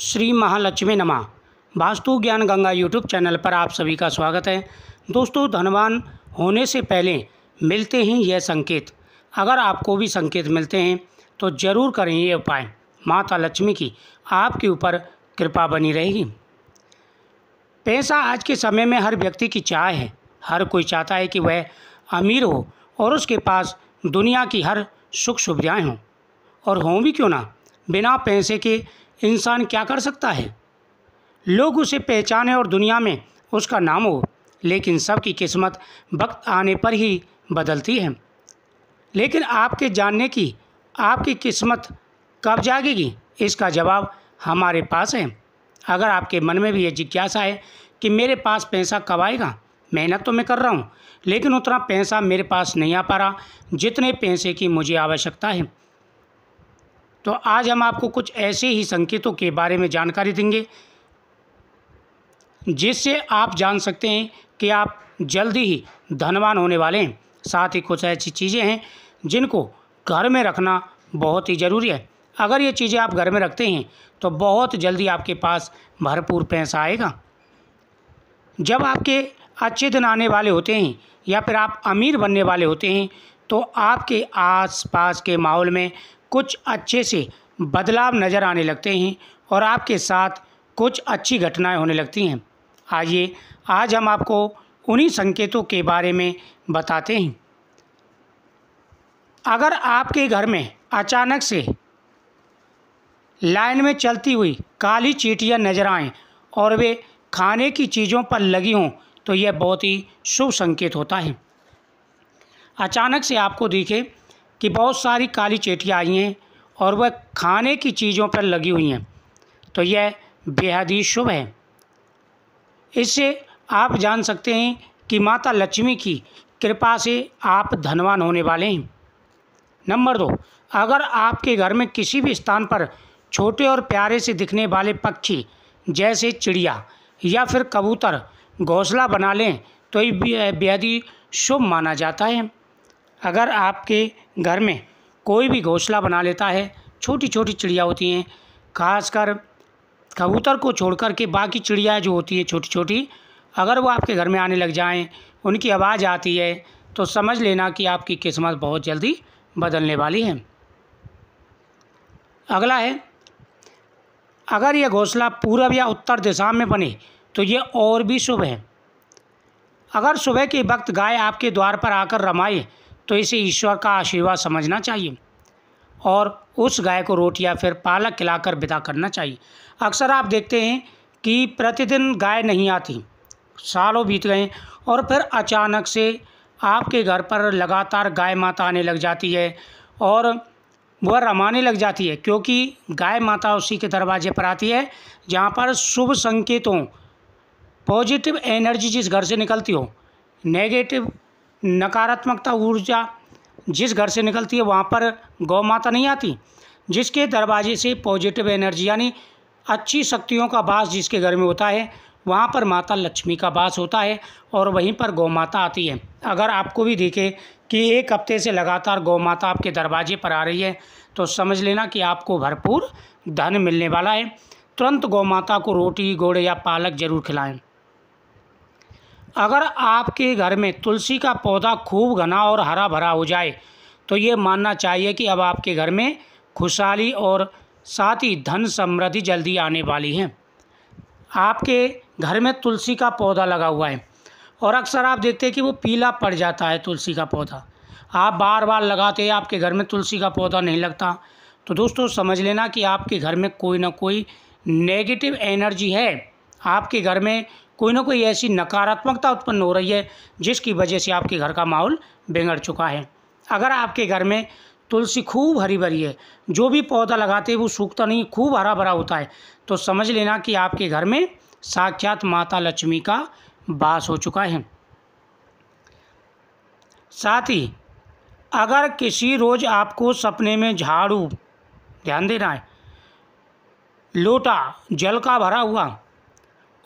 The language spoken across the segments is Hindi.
श्री महालक्ष्मी नमा वास्तु ज्ञान गंगा यूट्यूब चैनल पर आप सभी का स्वागत है दोस्तों धनवान होने से पहले मिलते हैं यह संकेत अगर आपको भी संकेत मिलते हैं तो ज़रूर करें ये उपाय माता लक्ष्मी की आपके ऊपर कृपा बनी रहेगी पैसा आज के समय में हर व्यक्ति की चाह है हर कोई चाहता है कि वह अमीर हो और उसके पास दुनिया की हर सुख सुविधाएँ हों और हों भी क्यों ना बिना पैसे के इंसान क्या कर सकता है लोग उसे पहचाने और दुनिया में उसका नाम हो लेकिन सबकी किस्मत वक्त आने पर ही बदलती है लेकिन आपके जानने की आपकी किस्मत कब जागेगी इसका जवाब हमारे पास है अगर आपके मन में भी ये जिज्ञासा है कि मेरे पास पैसा कब आएगा मेहनत तो मैं कर रहा हूँ लेकिन उतना पैसा मेरे पास नहीं आ पा रहा जितने पैसे की मुझे आवश्यकता है तो आज हम आपको कुछ ऐसे ही संकेतों के बारे में जानकारी देंगे जिससे आप जान सकते हैं कि आप जल्दी ही धनवान होने वाले हैं साथ ही कुछ ऐसी चीज़ें हैं जिनको घर में रखना बहुत ही ज़रूरी है अगर ये चीज़ें आप घर में रखते हैं तो बहुत जल्दी आपके पास भरपूर पैसा आएगा जब आपके अच्छे दिन आने वाले होते हैं या फिर आप अमीर बनने वाले होते हैं तो आपके आसपास के माहौल में कुछ अच्छे से बदलाव नज़र आने लगते हैं और आपके साथ कुछ अच्छी घटनाएं होने लगती हैं आइए आज हम आपको उन्हीं संकेतों के बारे में बताते हैं अगर आपके घर में अचानक से लाइन में चलती हुई काली चीटियाँ नजर आएँ और वे खाने की चीज़ों पर लगी हों तो यह बहुत ही शुभ संकेत होता है अचानक से आपको दिखे कि बहुत सारी काली चेटियाँ आई हैं और वह खाने की चीज़ों पर लगी हुई हैं तो यह बेहद ही शुभ है इससे आप जान सकते हैं कि माता लक्ष्मी की कृपा से आप धनवान होने वाले हैं नंबर दो अगर आपके घर में किसी भी स्थान पर छोटे और प्यारे से दिखने वाले पक्षी जैसे चिड़िया या फिर कबूतर घोंसला बना लें तो ये बेहद ही शुभ माना जाता है अगर आपके घर में कोई भी घोंसला बना लेता है छोटी छोटी चिड़िया होती हैं खासकर कबूतर को छोड़कर के बाकी चिड़िया जो होती हैं छोटी छोटी अगर वो आपके घर में आने लग जाएं उनकी आवाज़ आती है तो समझ लेना कि आपकी किस्मत बहुत जल्दी बदलने वाली है अगला है अगर यह घोंसला पूरब या उत्तर दिशा में बने तो ये और भी शुभ है अगर सुबह के वक्त गाय आपके द्वार पर आकर रमाए तो इसे ईश्वर का आशीर्वाद समझना चाहिए और उस गाय को रोटी या फिर पालक खिलाकर विदा करना चाहिए अक्सर आप देखते हैं कि प्रतिदिन गाय नहीं आती सालों बीत गए और फिर अचानक से आपके घर पर लगातार गाय माता आने लग जाती है और वह रमाने लग जाती है क्योंकि गाय माता उसी के दरवाजे पर आती है जहाँ पर शुभ संकेतों पॉजिटिव एनर्जी जिस घर से निकलती हो नेगेटिव नकारात्मकता ऊर्जा जिस घर से निकलती है वहाँ पर गौ माता नहीं आती जिसके दरवाजे से पॉजिटिव एनर्जी यानी अच्छी शक्तियों का वास जिसके घर में होता है वहाँ पर माता लक्ष्मी का वास होता है और वहीं पर गौ माता आती है अगर आपको भी देखे कि एक हफ्ते से लगातार गौ माता आपके दरवाजे पर आ रही है तो समझ लेना कि आपको भरपूर धन मिलने वाला है तुरंत गौ माता को रोटी गोड़े या पालक जरूर खिलाएं अगर आपके घर में तुलसी का पौधा खूब घना और हरा भरा हो जाए तो ये मानना चाहिए कि अब आपके घर में खुशहाली और साथ ही धन समृद्धि जल्दी आने वाली है आपके घर में तुलसी का पौधा लगा हुआ है और अक्सर आप देखते हैं कि वो पीला पड़ जाता है तुलसी का पौधा आप बार बार लगाते हैं आपके घर में तुलसी का पौधा नहीं लगता तो दोस्तों समझ लेना कि आपके घर में कोई ना कोई नेगेटिव एनर्जी है आपके घर में कोई ना कोई ऐसी नकारात्मकता उत्पन्न हो रही है जिसकी वजह से आपके घर का माहौल बिगड़ चुका है अगर आपके घर में तुलसी खूब हरी भरी है जो भी पौधा लगाते हैं वो सूखता नहीं खूब हरा भरा होता है तो समझ लेना कि आपके घर में साक्षात माता लक्ष्मी का वास हो चुका है साथ ही अगर किसी रोज़ आपको सपने में झाड़ू ध्यान देना है लोटा जल का भरा हुआ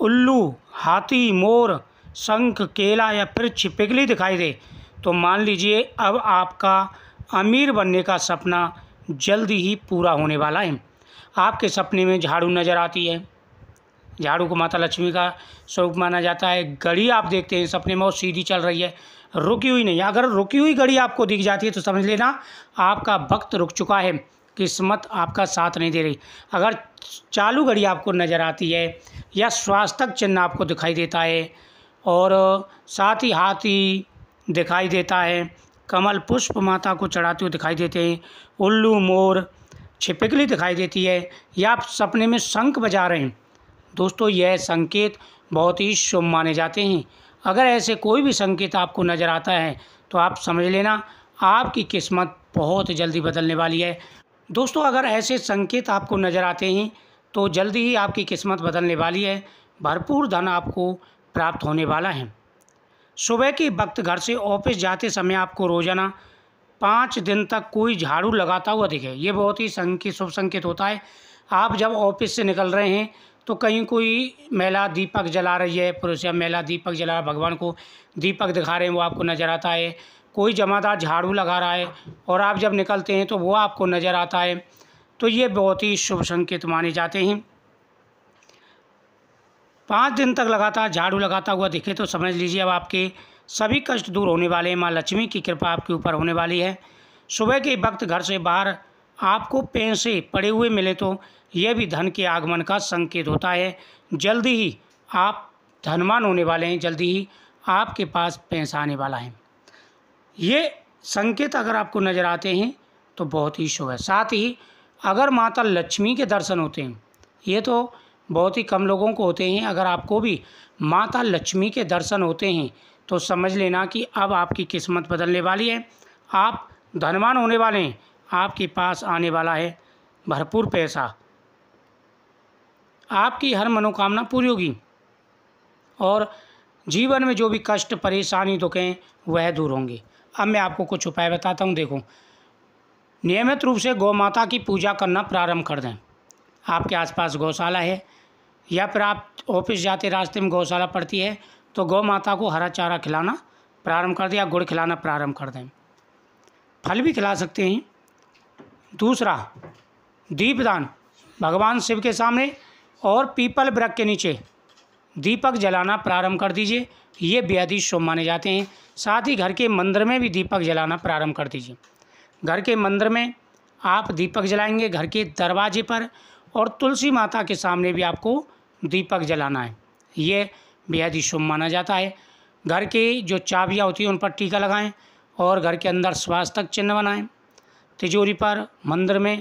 उल्लू हाथी मोर शंख केला या फिर छिपिकली दिखाई दे तो मान लीजिए अब आपका अमीर बनने का सपना जल्दी ही पूरा होने वाला है आपके सपने में झाड़ू नज़र आती है झाड़ू को माता लक्ष्मी का स्वरूप माना जाता है घड़ी आप देखते हैं सपने में और सीधी चल रही है रुकी हुई नहीं अगर रुकी हुई घड़ी आपको दिख जाती है तो समझ लेना आपका वक्त रुक चुका है किस्मत आपका साथ नहीं दे रही अगर चालू घड़ी आपको नज़र आती है या स्वास्थ्य चिन्ह आपको दिखाई देता है और साथ ही हाथी दिखाई देता है कमल पुष्प माता को चढ़ाते हुए दिखाई देते हैं उल्लू मोर छिपकली दिखाई देती है या आप सपने में शंख बजा रहे हैं दोस्तों यह संकेत बहुत ही शुभ माने जाते हैं अगर ऐसे कोई भी संकेत आपको नज़र आता है तो आप समझ लेना आपकी किस्मत बहुत जल्दी बदलने वाली है दोस्तों अगर ऐसे संकेत आपको नज़र आते हैं तो जल्दी ही आपकी किस्मत बदलने वाली है भरपूर धन आपको प्राप्त होने वाला है सुबह के वक्त घर से ऑफिस जाते समय आपको रोज़ाना पाँच दिन तक कोई झाड़ू लगाता हुआ दिखे ये बहुत ही संकेत शुभ संकेत होता है आप जब ऑफिस से निकल रहे हैं तो कहीं कोई महिला दीपक जला रही है पुरुष या महिला दीपक जला भगवान को दीपक दिखा रहे हैं वो आपको नज़र आता है कोई जमादार झाड़ू लगा रहा है और आप जब निकलते हैं तो वो आपको नज़र आता है तो ये बहुत ही शुभ संकेत माने जाते हैं पाँच दिन तक लगातार झाड़ू लगाता हुआ दिखे तो समझ लीजिए अब आपके सभी कष्ट दूर होने वाले हैं माँ लक्ष्मी की कृपा आपके ऊपर होने वाली है सुबह के वक्त घर से बाहर आपको पैसे पड़े हुए मिले तो यह भी धन के आगमन का संकेत होता है जल्दी ही आप धनवान होने वाले हैं जल्दी ही आपके पास पैसा आने वाला है ये संकेत अगर आपको नज़र आते हैं तो बहुत ही शुभ है साथ ही अगर माता लक्ष्मी के दर्शन होते हैं ये तो बहुत ही कम लोगों को होते हैं अगर आपको भी माता लक्ष्मी के दर्शन होते हैं तो समझ लेना कि अब आपकी किस्मत बदलने वाली है आप धनवान होने वाले हैं आपके पास आने वाला है भरपूर पैसा आपकी हर मनोकामना पूरी होगी और जीवन में जो भी कष्ट परेशानी दुखें तो वह दूर होंगे अब मैं आपको कुछ उपाय बताता हूँ देखो नियमित रूप से गौ माता की पूजा करना प्रारंभ कर दें आपके आसपास गौशाला है या फिर आप ऑफिस जाते रास्ते में गौशाला पड़ती है तो गौ माता को हरा चारा खिलाना प्रारंभ कर दें या गुड़ खिलाना प्रारंभ कर दें फल भी खिला सकते हैं दूसरा दीपदान भगवान शिव के सामने और पीपल वृक्ष के नीचे दीपक जलाना प्रारंभ कर दीजिए ये बेहद ही शुभ माने जाते हैं साथ ही घर के मंदिर में भी दीपक जलाना प्रारंभ कर दीजिए घर के मंदिर में आप दीपक जलाएंगे घर के दरवाजे पर और तुलसी माता के सामने भी आपको दीपक जलाना है ये बेहद ही शुभ माना जाता है घर के जो चाबियाँ होती हैं उन पर टीका लगाएं और घर के अंदर स्वास्थ्यक चिन्ह बनाएं तिजोरी पर मंदिर में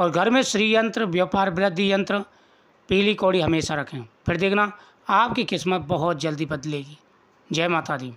और घर में श्री यंत्र व्यापार वृद्धि यंत्र पीली कौड़ी हमेशा रखें फिर देखना आपकी किस्मत बहुत जल्दी बदलेगी जय माता दी